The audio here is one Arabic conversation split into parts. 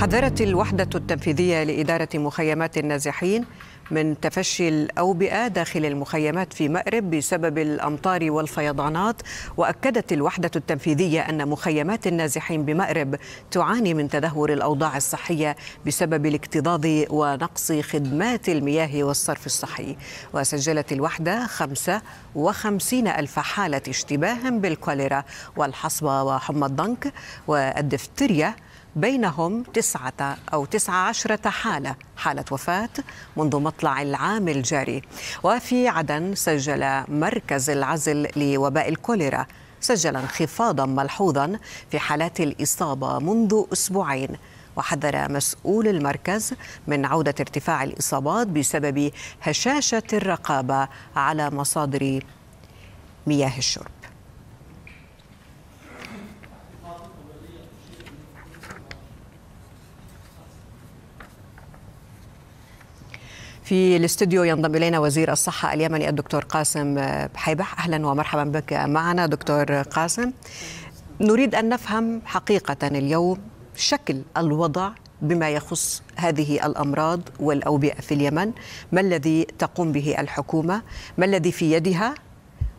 حذرت الوحدة التنفيذية لإدارة مخيمات النازحين من تفشي الأوبئة داخل المخيمات في مأرب بسبب الأمطار والفيضانات وأكدت الوحدة التنفيذية أن مخيمات النازحين بمأرب تعاني من تدهور الأوضاع الصحية بسبب الاكتضاض ونقص خدمات المياه والصرف الصحي وسجلت الوحدة 55 ألف حالة اشتباه بالكوليرا والحصبة وحمى الضنك والدفتريا بينهم تسعة أو تسعة عشرة حالة حالة وفاة منذ مطلع العام الجاري وفي عدن سجل مركز العزل لوباء الكوليرا سجل انخفاضا ملحوظا في حالات الإصابة منذ أسبوعين وحذر مسؤول المركز من عودة ارتفاع الإصابات بسبب هشاشة الرقابة على مصادر مياه الشرب في الاستوديو ينضم الينا وزير الصحه اليمني الدكتور قاسم بحيبح اهلا ومرحبا بك معنا دكتور قاسم نريد ان نفهم حقيقه اليوم شكل الوضع بما يخص هذه الامراض والاوبئه في اليمن ما الذي تقوم به الحكومه ما الذي في يدها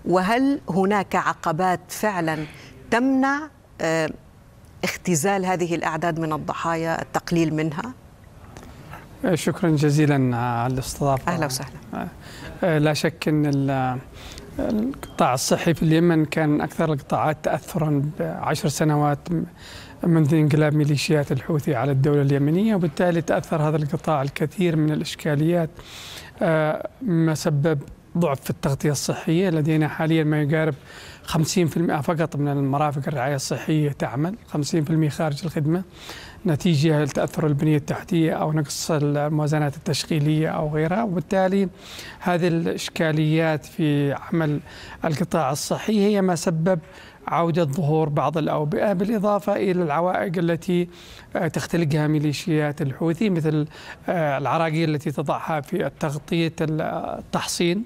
وهل هناك عقبات فعلا تمنع آه، اختزال هذه الاعداد من الضحايا التقليل منها شكرا جزيلا على الاستضافه اهلا وسهلا آه، آه، لا شك ان آه، القطاع الصحي في اليمن كان اكثر القطاعات تاثرا بعشر سنوات منذ انقلاب ميليشيات الحوثي على الدوله اليمنيه وبالتالي تاثر هذا القطاع الكثير من الاشكاليات ما سبب ضعف في التغطيه الصحيه لدينا حاليا ما يقارب 50% فقط من المرافق الرعاية الصحية تعمل 50% خارج الخدمة نتيجة لتأثر البنية التحتية أو نقص الموازنات التشغيلية أو غيرها وبالتالي هذه الإشكاليات في عمل القطاع الصحي هي ما سبب عودة ظهور بعض الأوبئة بالإضافة إلى العوائق التي آه، تختلقها ميليشيات الحوثي مثل آه، العراقيل التي تضعها في تغطية آه، التحصين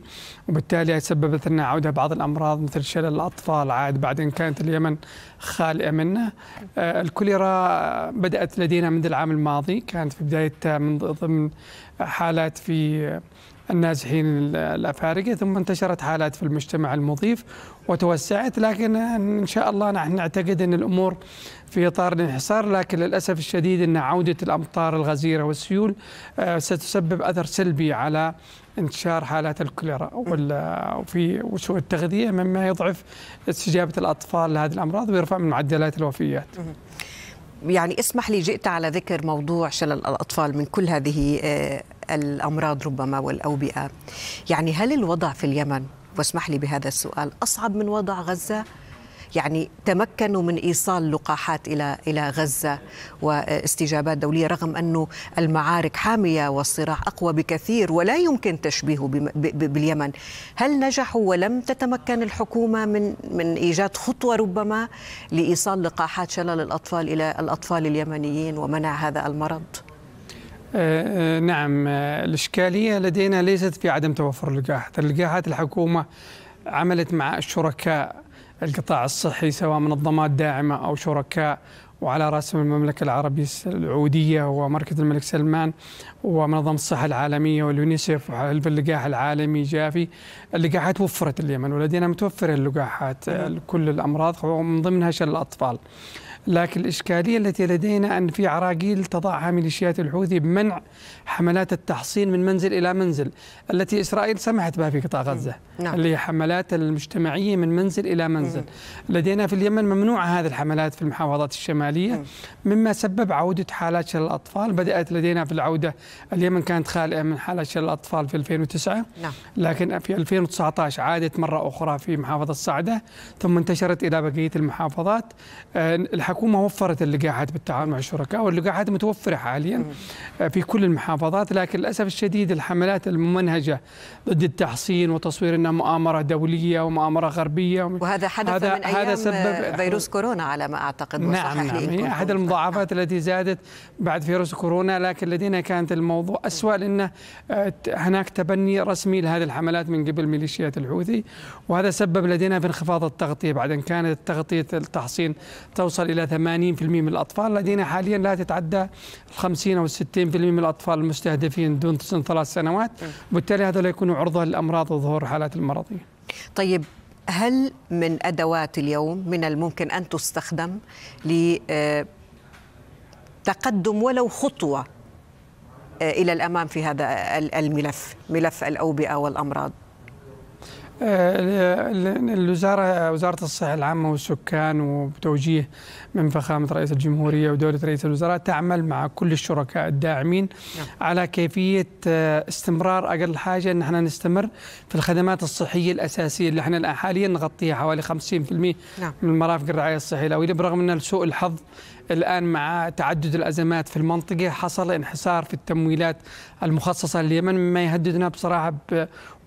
وبالتالي سببت لنا عودة بعض الأمراض مثل شلل الأطفال عاد بعد أن كانت اليمن خالئة منه الكوليرا بدأت لدينا منذ العام الماضي كانت في بداية من ضمن حالات في النازحين الأفارقة ثم انتشرت حالات في المجتمع المضيف وتوسعت لكن إن شاء الله نحن نعتقد أن الأمور في إطار الانحسار لكن للأسف الشديد أن عودة الأمطار الغزيرة والسيول آه، ستسبب أثر سلبي على انتشار حالات الكوليرا وفي وسوء التغذية مما يضعف استجابة الأطفال لهذه الأمراض ويرفع من معدلات الوفيات يعني اسمح لي جئت على ذكر موضوع شلل الأطفال من كل هذه آه، الأمراض ربما والأوبئة يعني هل الوضع في اليمن واسمح لي بهذا السؤال أصعب من وضع غزة؟ يعني تمكنوا من ايصال لقاحات الى الى غزه واستجابات دوليه رغم انه المعارك حاميه والصراع اقوى بكثير ولا يمكن تشبيهه باليمن هل نجحوا ولم تتمكن الحكومه من من ايجاد خطوه ربما لايصال لقاحات شلل الاطفال الى الاطفال اليمنيين ومنع هذا المرض آه، آه، نعم آه، الإشكالية لدينا ليست في عدم توفر اللقاحات اللقاحات الحكومة عملت مع الشركاء القطاع الصحي سواء منظمات داعمة أو شركاء وعلى رأسهم المملكة العربية السعودية ومركز الملك سلمان ومنظمة الصحة العالمية واليونيسف وحلف اللقاح العالمي جافي اللقاحات وفرت اليمن ولدينا متوفرة اللقاحات لكل الأمراض ومن ضمنها شل الأطفال لكن الإشكالية التي لدينا أن في عراقيل تضعها ميليشيات الحوثي بمنع حملات التحصين من منزل إلى منزل التي إسرائيل سمحت بها في قطاع غزة نعم. اللي هي حملات المجتمعية من منزل إلى منزل مم. لدينا في اليمن ممنوعة هذه الحملات في المحافظات الشمالية مم. مما سبب عودة حالات شلل الأطفال بدأت لدينا في العودة اليمن كانت خالئة من حالات شلل الأطفال في 2009 نعم. لكن في 2019 عادت مرة أخرى في محافظة الصعدة ثم انتشرت إلى بقية المحافظات آه، الحكومه وفرت اللقاحات بالتعاون مع الشركاء واللقاحات متوفره حاليا في كل المحافظات لكن للاسف الشديد الحملات الممنهجه ضد التحصين وتصوير انها مؤامره دوليه ومؤامره غربيه وهذا حدث هذا من ايام هذا سبب فيروس كورونا على ما اعتقد نعم نعم هي احد المضاعفات نعم. التي زادت بعد فيروس كورونا لكن لدينا كانت الموضوع اسوء لان آه، هناك تبني رسمي لهذه الحملات من قبل ميليشيات الحوثي وهذا سبب لدينا في انخفاض التغطيه بعد ان كانت تغطيه التحصين توصل الى 80% من الأطفال لدينا حاليا لا تتعدى 50 أو 60% من الأطفال المستهدفين دون سن ثلاث سنوات وبالتالي هذا لا يكون عرضة للأمراض وظهور الحالات المرضية طيب هل من أدوات اليوم من الممكن أن تستخدم لتقدم آه، ولو خطوة آه، إلى الأمام في هذا الملف ملف الأوبئة والأمراض آه، الوزارة وزارة الصحة العامة والسكان وبتوجيه من فخامة رئيس الجمهورية ودولة رئيس الوزراء تعمل مع كل الشركاء الداعمين نعم. على كيفية آه، استمرار أقل حاجة أن احنا نستمر في الخدمات الصحية الأساسية اللي احنا الآن حاليا نغطيها حوالي 50% نعم. من مرافق الرعاية الصحية الأولية برغم أن لسوء الحظ الآن مع تعدد الأزمات في المنطقة حصل انحسار في التمويلات المخصصة لليمن مما يهددنا بصراحة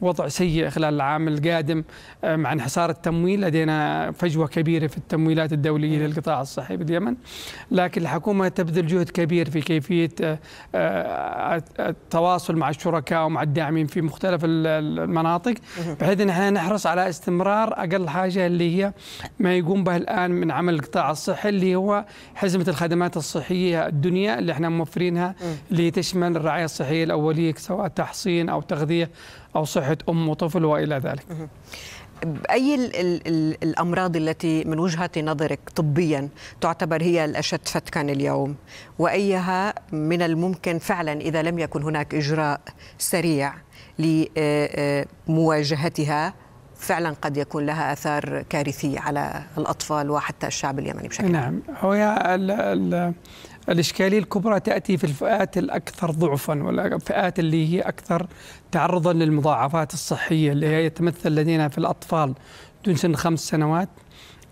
بوضع سيء خلال العام القادم آه، مع انحسار التمويل لدينا فجوة كبيرة في التمويلات الدولية نعم. للقطاع الصحي في اليمن لكن الحكومة تبذل جهد كبير في كيفية آه، آه، التواصل مع الشركاء ومع الداعمين في مختلف المناطق بحيث ان احنا نحرص على استمرار اقل حاجه اللي هي ما يقوم به الان من عمل القطاع الصحي اللي هو حزب حزمه الخدمات الصحيه الدنيا اللي احنا موفرينها اللي تشمل الرعايه الصحيه الاوليه سواء تحصين او تغذيه او صحه ام وطفل والى ذلك. اي الـ الـ الامراض التي من وجهه نظرك طبيا تعتبر هي الاشد فتكا اليوم وايها من الممكن فعلا اذا لم يكن هناك اجراء سريع لمواجهتها آه، آه، فعلا قد يكون لها اثار كارثيه على الاطفال وحتى الشعب اليمني بشكل نعم هو الإشكالية الكبرى تأتي في الفئات الأكثر ضعفا والفئات اللي هي أكثر تعرضا للمضاعفات الصحية اللي هي يتمثل لدينا في الأطفال دون سن خمس سنوات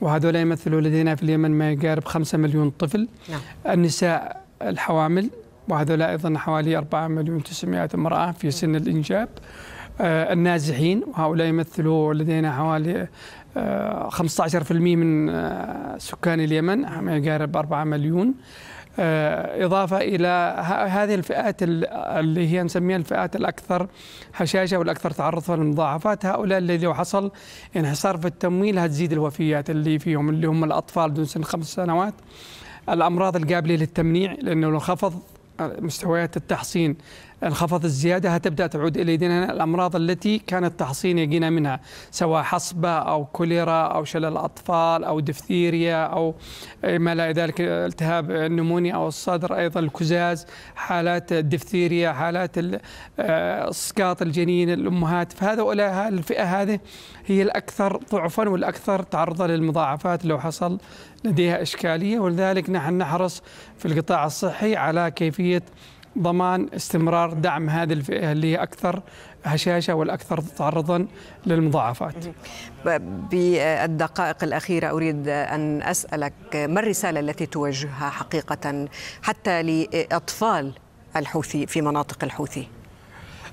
وهذول يمثلوا لدينا في اليمن ما يقارب خمسة مليون طفل نعم. النساء الحوامل وهذول أيضا حوالي 4 مليون 900 امرأة في سن الإنجاب آه، النازحين وهؤلاء يمثلوا لدينا حوالي 15% آه، من آه، سكان اليمن ما يقارب 4 مليون إضافة إلى هذه الفئات اللي هي نسميها الفئات الأكثر هشاشة والأكثر تعرضا للمضاعفات هؤلاء اللي لو حصل انحسار في التمويل هتزيد الوفيات اللي فيهم اللي هم الأطفال دون سن خمس سنوات الأمراض القابلة للتمنيع لأنه لو خفض مستويات التحصين انخفض الزيادة هتبدأ تعود إلى الأمراض التي كان التحصين يجينا منها سواء حصبة أو كوليرا أو شلل أطفال أو دفتيريا أو ما لا ذلك التهاب النمونيا أو الصدر أيضا الكزاز حالات الدفتيريا حالات اسقاط آه، الجنين الأمهات فهذا الفئة هذه هي الأكثر ضعفا والأكثر تعرضا للمضاعفات لو حصل لديها إشكالية ولذلك نحن نحرص في القطاع الصحي على كيفية ضمان استمرار دعم هذه الفئه اللي هي اكثر هشاشه والاكثر تعرضا للمضاعفات. بالدقائق الاخيره اريد ان اسالك ما الرساله التي توجهها حقيقه حتى لاطفال الحوثي في مناطق الحوثي؟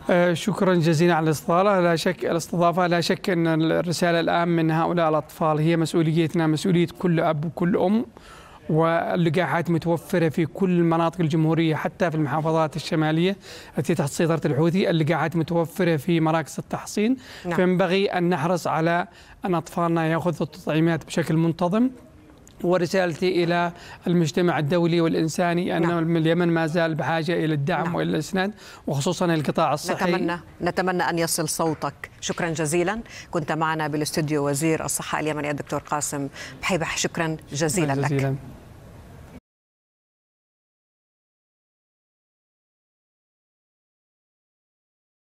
آه، شكرا جزيلا على الاستضافه لا شك الاستضافه لا شك ان الرساله الان من هؤلاء الاطفال هي مسؤوليتنا مسؤوليه كل اب وكل ام واللقاحات متوفره في كل مناطق الجمهوريه حتى في المحافظات الشماليه التي تحت سيطره الحوثي، اللقاحات متوفره في مراكز التحصين، نعم. فينبغي ان نحرص على ان اطفالنا ياخذوا التطعيمات بشكل منتظم، ورسالتي إلى المجتمع الدولي والإنساني أن نعم. اليمن ما زال بحاجة إلى الدعم نعم. وإلى الإسناد وخصوصا القطاع الصحي نتمنى, نتمنى أن يصل صوتك شكرا جزيلا كنت معنا بالاستوديو وزير الصحة اليمني الدكتور قاسم بحيبح شكرا جزيلا, جزيلا. لك